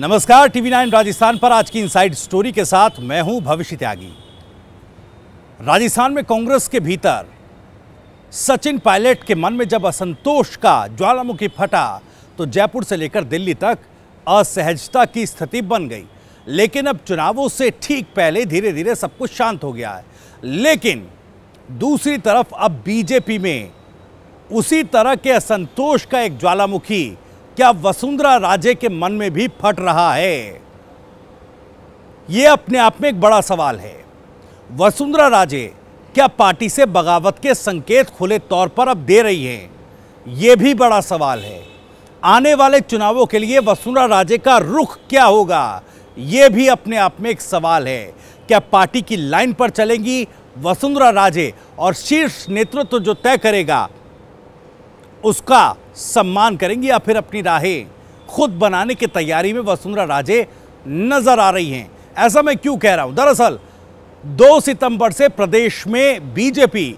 नमस्कार TV nine Rajasthan पर आज की इनसाइड स्टोरी के साथ मैं हूं भविष्य त्यागी राजस्थान में कांग्रेस के भीतर सचिन पायलट के मन में जब असंतोष का ज्वालामुखी फटा तो जयपुर से लेकर दिल्ली तक असहजता की स्थिति बन गई लेकिन अब चुनावों से ठीक पहले धीरे धीरे सब कुछ शांत हो गया है लेकिन दूसरी तरफ अब बीजेपी में उसी तरह के असंतोष का एक ज्वालामुखी क्या वसुंधरा राजे के मन में भी फट रहा है यह अपने आप में एक बड़ा सवाल है वसुंधरा राजे क्या पार्टी से बगावत के संकेत खुले तौर पर अब दे रही हैं यह भी बड़ा सवाल है आने वाले चुनावों के लिए वसुंधरा राजे का रुख क्या होगा यह भी अपने आप में एक सवाल है क्या पार्टी की लाइन पर चलेंगी वसुंधरा राजे और शीर्ष नेतृत्व तो जो तय करेगा उसका सम्मान करेंगी या फिर अपनी राहें खुद बनाने की तैयारी में वसुंधरा राजे नजर आ रही हैं ऐसा मैं क्यों कह रहा हूं दरअसल दो सितंबर से प्रदेश में बीजेपी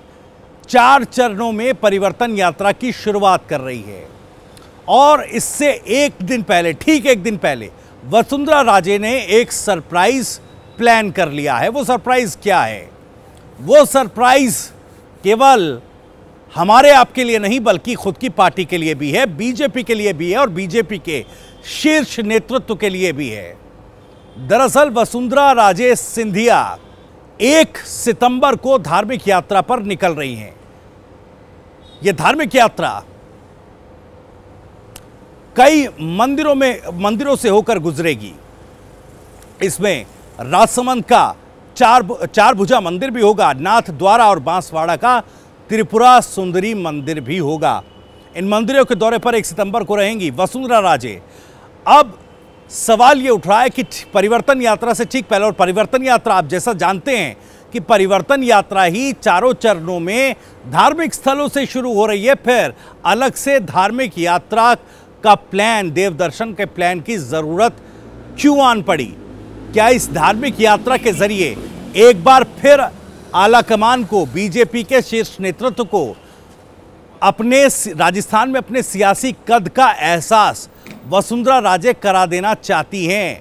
चार चरणों में परिवर्तन यात्रा की शुरुआत कर रही है और इससे एक दिन पहले ठीक एक दिन पहले वसुंधरा राजे ने एक सरप्राइज प्लान कर लिया है वो सरप्राइज क्या है वो सरप्राइज केवल हमारे आपके लिए नहीं बल्कि खुद की पार्टी के लिए भी है बीजेपी के लिए भी है और बीजेपी के शीर्ष नेतृत्व के लिए भी है दरअसल वसुंधरा राजे सिंधिया एक सितंबर को धार्मिक यात्रा पर निकल रही हैं यह धार्मिक यात्रा कई मंदिरों में मंदिरों से होकर गुजरेगी इसमें राजसमंद का चार चार भुजा मंदिर भी होगा नाथ द्वारा और बांसवाड़ा का त्रिपुरा सुंदरी मंदिर भी होगा इन मंदिरों के दौरे पर एक सितंबर को रहेंगी वसुंधरा राजे अब सवाल ये उठ रहा है कि परिवर्तन यात्रा से ठीक पहले और परिवर्तन यात्रा आप जैसा जानते हैं कि परिवर्तन यात्रा ही चारों चरणों में धार्मिक स्थलों से शुरू हो रही है फिर अलग से धार्मिक यात्रा का प्लान देव दर्शन के प्लान की ज़रूरत क्यों आन पड़ी क्या इस धार्मिक यात्रा के जरिए एक बार फिर आला कमान को बीजेपी के शीर्ष नेतृत्व को अपने राजस्थान में अपने सियासी कद का एहसास वसुंधरा राजे करा देना चाहती हैं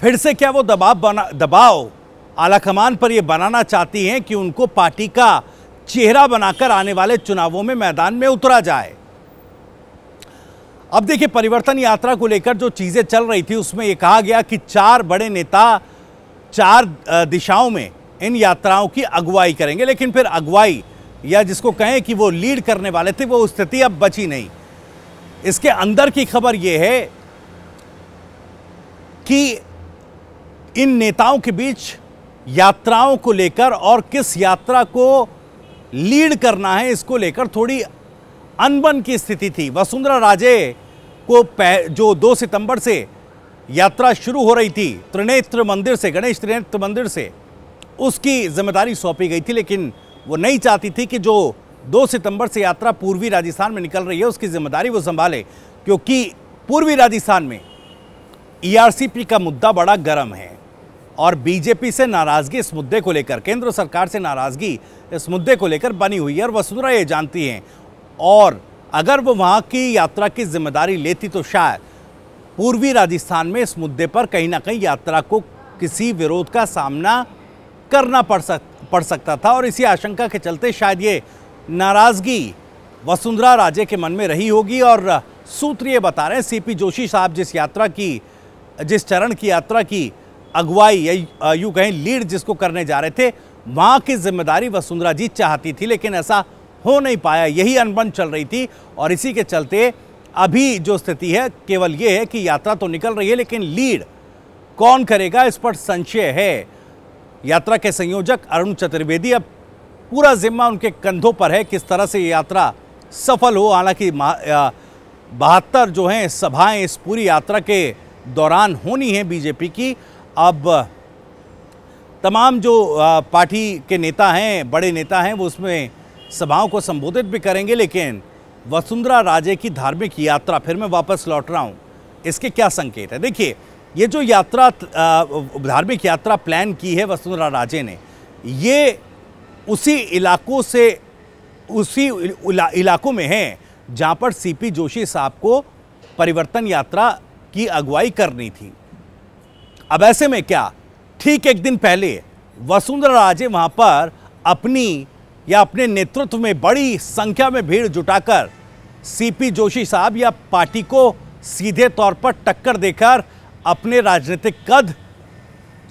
फिर से क्या वो दबाव बना दबाव आला कमान पर ये बनाना चाहती हैं कि उनको पार्टी का चेहरा बनाकर आने वाले चुनावों में मैदान में उतरा जाए अब देखिए परिवर्तन यात्रा को लेकर जो चीज़ें चल रही थी उसमें ये कहा गया कि चार बड़े नेता चार दिशाओं में इन यात्राओं की अगुवाई करेंगे लेकिन फिर अगुवाई या जिसको कहें कि वो लीड करने वाले थे वो स्थिति अब बची नहीं इसके अंदर की खबर ये है कि इन नेताओं के बीच यात्राओं को लेकर और किस यात्रा को लीड करना है इसको लेकर थोड़ी अनबन की स्थिति थी वसुंधरा राजे को जो 2 सितंबर से यात्रा शुरू हो रही थी त्रिनेत्र मंदिर से गणेश त्रिनेत्र मंदिर से उसकी जिम्मेदारी सौंपी गई थी लेकिन वो नहीं चाहती थी कि जो दो सितंबर से यात्रा पूर्वी राजस्थान में निकल रही है उसकी जिम्मेदारी वो संभाले क्योंकि पूर्वी राजस्थान में ईआरसीपी e का मुद्दा बड़ा गर्म है और बीजेपी से नाराज़गी इस मुद्दे को लेकर केंद्र सरकार से नाराज़गी इस मुद्दे को लेकर बनी हुई है और वसुंधरा ये जानती हैं और अगर वो वहाँ की यात्रा की जिम्मेदारी लेती तो शायद पूर्वी राजस्थान में इस मुद्दे पर कहीं ना कहीं यात्रा को किसी विरोध का सामना करना पड़ सक पड़ सकता था और इसी आशंका के चलते शायद ये नाराज़गी वसुंधरा राजे के मन में रही होगी और सूत्र ये बता रहे हैं सीपी जोशी साहब जिस यात्रा की जिस चरण की यात्रा की अगुवाई या यूँ कहें लीड जिसको करने जा रहे थे वहाँ की जिम्मेदारी वसुंधरा जी चाहती थी लेकिन ऐसा हो नहीं पाया यही अनबन चल रही थी और इसी के चलते अभी जो स्थिति है केवल ये है कि यात्रा तो निकल रही है लेकिन लीड कौन करेगा इस पर संशय है यात्रा के संयोजक अरुण चतुर्वेदी अब पूरा जिम्मा उनके कंधों पर है किस तरह से ये यात्रा सफल हो हालांकि बहत्तर जो हैं सभाएं इस पूरी यात्रा के दौरान होनी है बीजेपी की अब तमाम जो पार्टी के नेता हैं बड़े नेता हैं वो उसमें सभाओं को संबोधित भी करेंगे लेकिन वसुंधरा राजे की धार्मिक यात्रा फिर मैं वापस लौट रहा हूँ इसके क्या संकेत है देखिए ये जो यात्रा धार्मिक यात्रा प्लान की है वसुंधरा राजे ने ये उसी इलाकों से उसी इलाकों में है जहाँ पर सीपी जोशी साहब को परिवर्तन यात्रा की अगुवाई करनी थी अब ऐसे में क्या ठीक एक दिन पहले वसुंधरा राजे वहाँ पर अपनी या अपने नेतृत्व में बड़ी संख्या में भीड़ जुटाकर सीपी जोशी साहब या पार्टी को सीधे तौर पर टक्कर देकर अपने राजनीतिक कद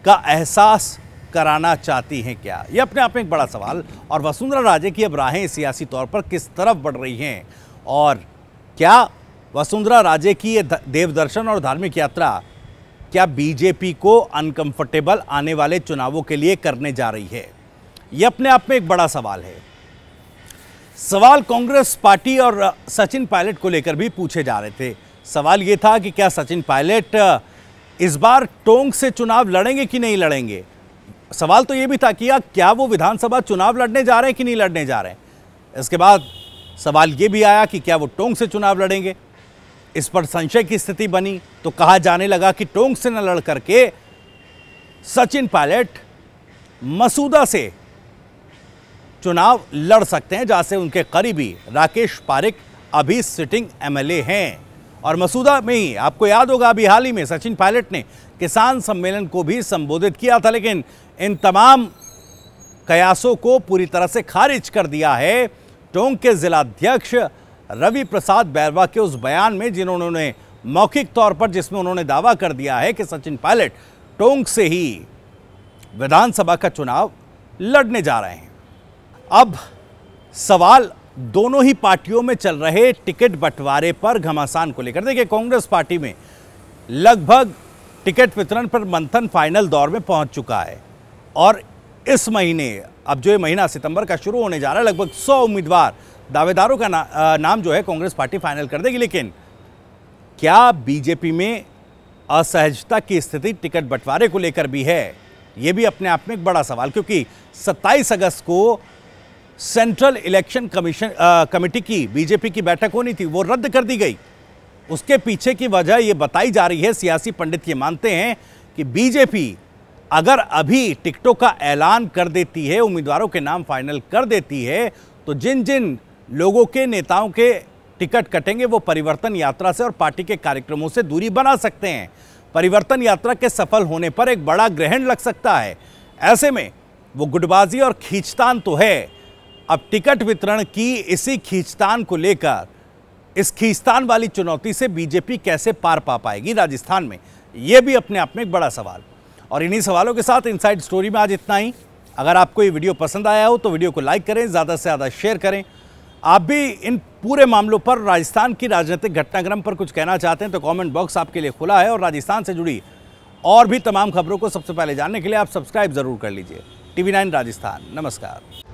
का एहसास कराना चाहती हैं क्या ये अपने आप में एक बड़ा सवाल और वसुंधरा राजे की अब राहें सियासी तौर पर किस तरफ बढ़ रही हैं और क्या वसुंधरा राजे की ये देवदर्शन और धार्मिक यात्रा क्या बीजेपी को अनकंफर्टेबल आने वाले चुनावों के लिए करने जा रही है ये अपने आप में एक बड़ा सवाल है सवाल कांग्रेस पार्टी और सचिन पायलट को लेकर भी पूछे जा रहे थे सवाल ये था कि क्या सचिन पायलट इस बार टोंग से चुनाव लड़ेंगे कि नहीं लड़ेंगे सवाल तो ये भी था कि क्या वो विधानसभा चुनाव लड़ने जा रहे हैं कि नहीं लड़ने जा रहे हैं इसके बाद सवाल ये भी आया कि क्या वो टोंग से चुनाव लड़ेंगे इस पर संशय की स्थिति बनी तो कहा जाने लगा कि टोंग से न लड़ करके सचिन पायलट मसूदा से चुनाव लड़ सकते हैं जहाँ से उनके करीबी राकेश पारिक अभी सिटिंग एमएलए हैं और मसूदा में ही आपको याद होगा अभी हाल ही में सचिन पायलट ने किसान सम्मेलन को भी संबोधित किया था लेकिन इन तमाम कयासों को पूरी तरह से खारिज कर दिया है टोंक के जिलाध्यक्ष रवि प्रसाद बैरवा के उस बयान में जिन्होंने मौखिक तौर पर जिसमें उन्होंने दावा कर दिया है कि सचिन पायलट टोंक से ही विधानसभा का चुनाव लड़ने जा रहे हैं अब सवाल दोनों ही पार्टियों में चल रहे टिकट बंटवारे पर घमासान को लेकर देखिए कांग्रेस पार्टी में लगभग टिकट वितरण पर मंथन फाइनल दौर में पहुंच चुका है और इस महीने अब जो ये महीना सितंबर का शुरू होने जा रहा है लगभग सौ उम्मीदवार दावेदारों का ना, आ, नाम जो है कांग्रेस पार्टी फाइनल कर देगी लेकिन क्या बीजेपी में असहजता की स्थिति टिकट बंटवारे को लेकर भी है ये भी अपने आप में एक बड़ा सवाल क्योंकि 27 अगस्त को सेंट्रल इलेक्शन कमीशन कमेटी की बीजेपी की बैठक होनी थी वो रद्द कर दी गई उसके पीछे की वजह ये बताई जा रही है सियासी पंडित ये मानते हैं कि बीजेपी अगर अभी टिकटों का ऐलान कर देती है उम्मीदवारों के नाम फाइनल कर देती है तो जिन जिन लोगों के नेताओं के टिकट कटेंगे वो परिवर्तन यात्रा से और पार्टी के कार्यक्रमों से दूरी बना सकते हैं परिवर्तन यात्रा के सफल होने पर एक बड़ा ग्रहण लग सकता है ऐसे में वो गुटबाजी और खींचतान तो है अब टिकट वितरण की इसी खींचतान को लेकर इस खींचतान वाली चुनौती से बीजेपी कैसे पार पा पाएगी राजस्थान में यह भी अपने आप में एक बड़ा सवाल और इन्हीं सवालों के साथ इनसाइड स्टोरी में आज इतना ही अगर आपको ये वीडियो पसंद आया हो तो वीडियो को लाइक करें ज़्यादा से ज़्यादा शेयर करें आप भी इन पूरे मामलों पर राजस्थान की राजनीतिक घटनाक्रम पर कुछ कहना चाहते हैं तो कमेंट बॉक्स आपके लिए खुला है और राजस्थान से जुड़ी और भी तमाम खबरों को सबसे पहले जानने के लिए आप सब्सक्राइब ज़रूर कर लीजिए टीवी नाइन राजस्थान नमस्कार